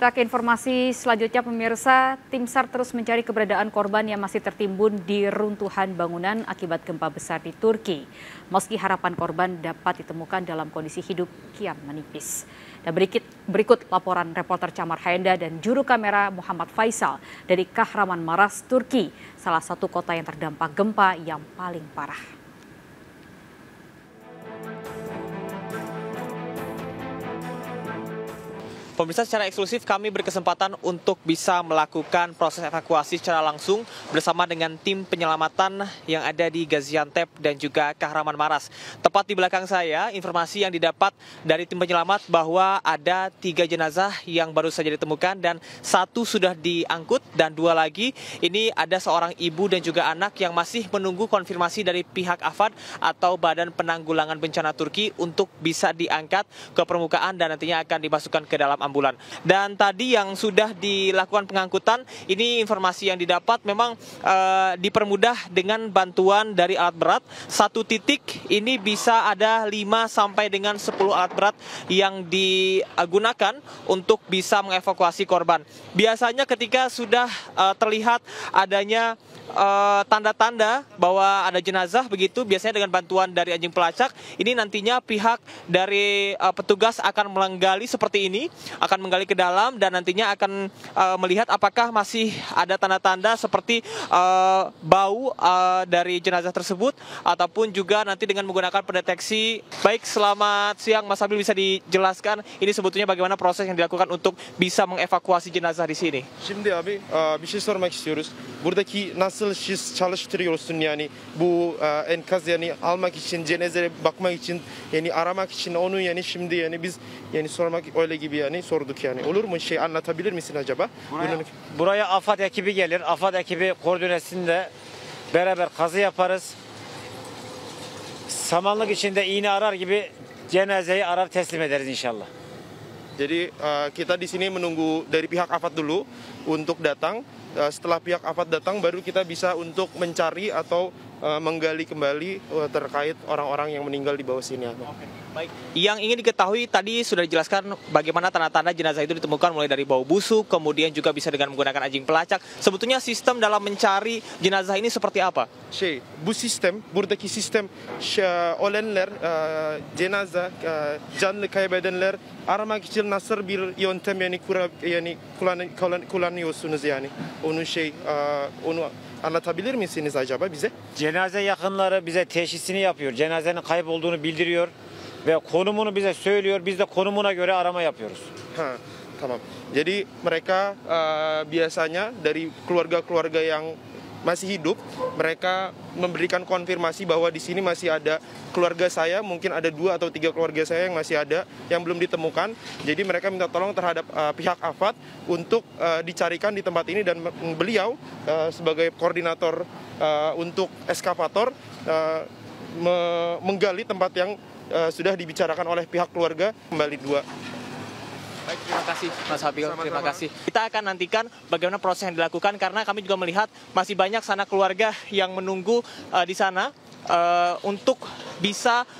Kita ke informasi selanjutnya pemirsa, tim SAR terus mencari keberadaan korban yang masih tertimbun di runtuhan bangunan akibat gempa besar di Turki. Meski harapan korban dapat ditemukan dalam kondisi hidup kian menipis. Dan berikut, berikut laporan reporter Camar Haenda dan juru kamera Muhammad Faisal dari Kahraman Maras, Turki, salah satu kota yang terdampak gempa yang paling parah. Pemirsa secara eksklusif kami berkesempatan untuk bisa melakukan proses evakuasi secara langsung bersama dengan tim penyelamatan yang ada di Gaziantep dan juga Kahraman Maras. Tepat di belakang saya informasi yang didapat dari tim penyelamat bahwa ada tiga jenazah yang baru saja ditemukan dan satu sudah diangkut dan dua lagi ini ada seorang ibu dan juga anak yang masih menunggu konfirmasi dari pihak AFAD atau Badan Penanggulangan Bencana Turki untuk bisa diangkat ke permukaan dan nantinya akan dimasukkan ke dalam ambulan. Dan tadi yang sudah dilakukan pengangkutan, ini informasi yang didapat memang e, dipermudah dengan bantuan dari alat berat. Satu titik ini bisa ada 5 sampai dengan 10 alat berat yang digunakan untuk bisa mengevakuasi korban. Biasanya ketika sudah e, terlihat adanya eh, tanda-tanda e, bahwa ada jenazah begitu, biasanya dengan bantuan dari anjing pelacak, ini nantinya pihak dari e, petugas akan melenggali seperti ini akan menggali ke dalam dan nantinya akan uh, melihat apakah masih ada tanda-tanda seperti uh, bau uh, dari jenazah tersebut ataupun juga nanti dengan menggunakan pendeteksi. Baik, selamat siang Mas Abil bisa dijelaskan ini sebetulnya bagaimana proses yang dilakukan untuk bisa mengevakuasi jenazah di sini. Şimdi abi bir şey sormak istiyoruz. Buradaki nasıl siz çalıştırıyorsun yani bu enkaz yani almak için cenazeye bakmak için yani aramak için onu yani şimdi yani biz yani sormak öyle gibi yani sorduk yani. Olur mu şey anlatabilir misin acaba? Buraya, Bunun... buraya AFAD ekibi gelir. AFAD ekibi koordinesinde beraber kazı yaparız. Samanlık içinde iğne arar gibi cenazeyi arar teslim ederiz inşallah. Jadi eh, kita di sini menunggu dari pihak AFAD dulu untuk datang. Eh, setelah pihak AFAD datang baru kita bisa untuk mencari atau uh, menggali kembali uh, terkait orang-orang yang meninggal di bawah sini. Oke, baik. Yang ingin diketahui tadi sudah dijelaskan bagaimana tanda-tanda jenazah itu ditemukan mulai dari bau busuk, kemudian juga bisa dengan menggunakan anjing pelacak. Sebetulnya sistem dalam mencari jenazah ini seperti apa? Si, bu sistem, burdeki sistem olenler, eh, jenazah, uh, canlı badenler, arma kecil nasıl bir yontem yani, kura, yani kulan kullan, kullanıyorsunuz yani? Onu şey, onu Anlatabilir misiniz acaba bize? Cenaze yakınları bize teşhisini yapıyor. Cenazenin kaybolduğunu bildiriyor ve konumunu bize söylüyor. Biz de konumuna göre arama yapıyoruz. Ha, tamam. Jadi mereka uh, biasanya dari keluarga-keluarga yang masih hidup, mereka memberikan konfirmasi bahwa di sini masih ada keluarga saya, mungkin ada dua atau tiga keluarga saya yang masih ada yang belum ditemukan. Jadi mereka minta tolong terhadap uh, pihak AFAD untuk uh, dicarikan di tempat ini dan beliau uh, sebagai koordinator uh, untuk eskavator uh, me menggali tempat yang uh, sudah dibicarakan oleh pihak keluarga kembali dua Baik, terima kasih Mas Habil, sama terima kasih. Kita akan nantikan bagaimana proses yang dilakukan karena kami juga melihat masih banyak sana keluarga yang menunggu uh, di sana uh, untuk bisa